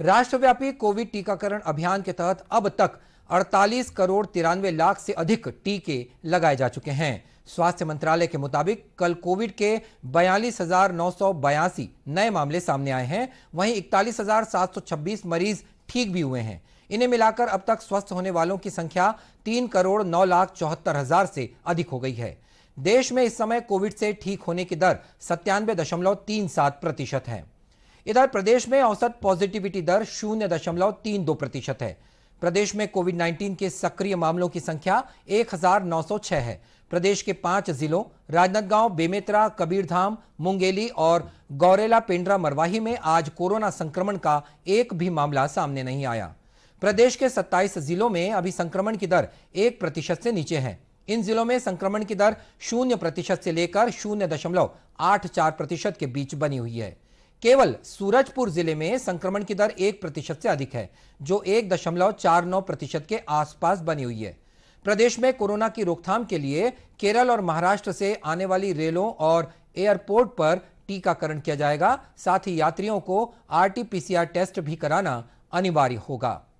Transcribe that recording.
राष्ट्रव्यापी कोविड टीकाकरण अभियान के तहत अब तक 48 करोड़ तिरानवे लाख से अधिक टीके लगाए जा चुके हैं स्वास्थ्य मंत्रालय के मुताबिक कल कोविड के बयालीस नए मामले सामने आए हैं वहीं इकतालीस मरीज ठीक भी हुए हैं इन्हें मिलाकर अब तक स्वस्थ होने वालों की संख्या तीन करोड़ नौ लाख चौहत्तर हजार से अधिक हो गई है देश में इस समय कोविड से ठीक होने की दर सत्तानवे दशमलव तीन सात प्रतिशत है इधर प्रदेश में औसत पॉजिटिविटी दर शून्य दशमलव तीन दो प्रतिशत है प्रदेश में कोविड 19 के सक्रिय मामलों की संख्या 1906 है प्रदेश के पांच जिलों राजनांदगांव बेमेतरा कबीरधाम मुंगेली और गौरेला पेंड्रा मरवाही में आज कोरोना संक्रमण का एक भी मामला सामने नहीं आया प्रदेश के 27 जिलों में अभी संक्रमण की दर एक प्रतिशत से नीचे है इन जिलों में संक्रमण की दर शून्य प्रतिशत से लेकर शून्य दशमलव आठ चार प्रतिशत के बीच बनी हुई है केवल सूरजपुर जिले में संक्रमण की दर एक प्रतिशत से अधिक है जो एक दशमलव चार नौ प्रतिशत के आसपास बनी हुई है प्रदेश में कोरोना की रोकथाम के लिए केरल और महाराष्ट्र से आने वाली रेलों और एयरपोर्ट पर टीकाकरण किया जाएगा साथ ही यात्रियों को आरटीपीसीआर टेस्ट भी कराना अनिवार्य होगा